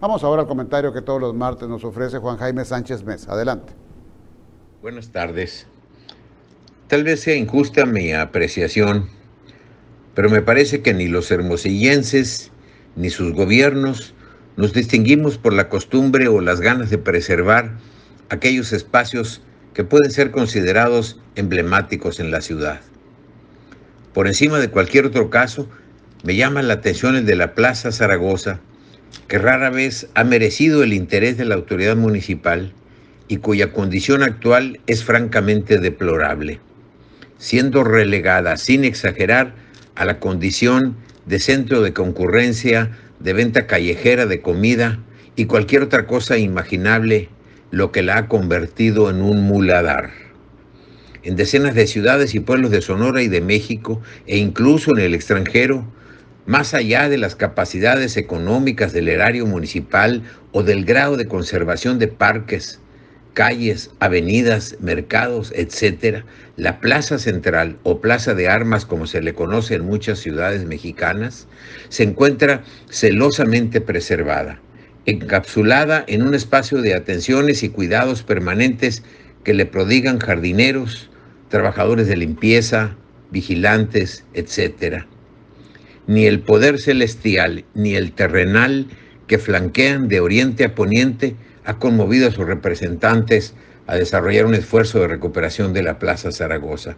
Vamos ahora al comentario que todos los martes nos ofrece Juan Jaime Sánchez Mes. Adelante. Buenas tardes. Tal vez sea injusta mi apreciación, pero me parece que ni los hermosillenses ni sus gobiernos nos distinguimos por la costumbre o las ganas de preservar aquellos espacios que pueden ser considerados emblemáticos en la ciudad. Por encima de cualquier otro caso, me llama la atención el de la Plaza Zaragoza, que rara vez ha merecido el interés de la autoridad municipal y cuya condición actual es francamente deplorable, siendo relegada, sin exagerar, a la condición de centro de concurrencia, de venta callejera de comida y cualquier otra cosa imaginable, lo que la ha convertido en un muladar. En decenas de ciudades y pueblos de Sonora y de México, e incluso en el extranjero, más allá de las capacidades económicas del erario municipal o del grado de conservación de parques, calles, avenidas, mercados, etc., la Plaza Central o Plaza de Armas, como se le conoce en muchas ciudades mexicanas, se encuentra celosamente preservada, encapsulada en un espacio de atenciones y cuidados permanentes que le prodigan jardineros, trabajadores de limpieza, vigilantes, etcétera ni el poder celestial ni el terrenal que flanquean de oriente a poniente ha conmovido a sus representantes a desarrollar un esfuerzo de recuperación de la Plaza Zaragoza.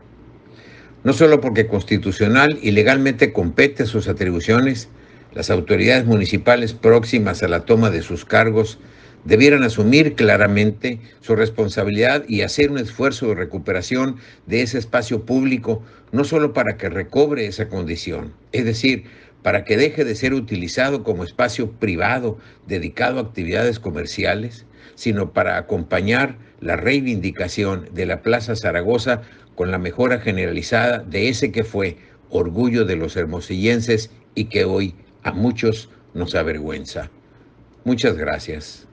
No solo porque constitucional y legalmente compete sus atribuciones, las autoridades municipales próximas a la toma de sus cargos debieran asumir claramente su responsabilidad y hacer un esfuerzo de recuperación de ese espacio público, no solo para que recobre esa condición, es decir, para que deje de ser utilizado como espacio privado dedicado a actividades comerciales, sino para acompañar la reivindicación de la Plaza Zaragoza con la mejora generalizada de ese que fue orgullo de los hermosillenses y que hoy a muchos nos avergüenza. Muchas gracias.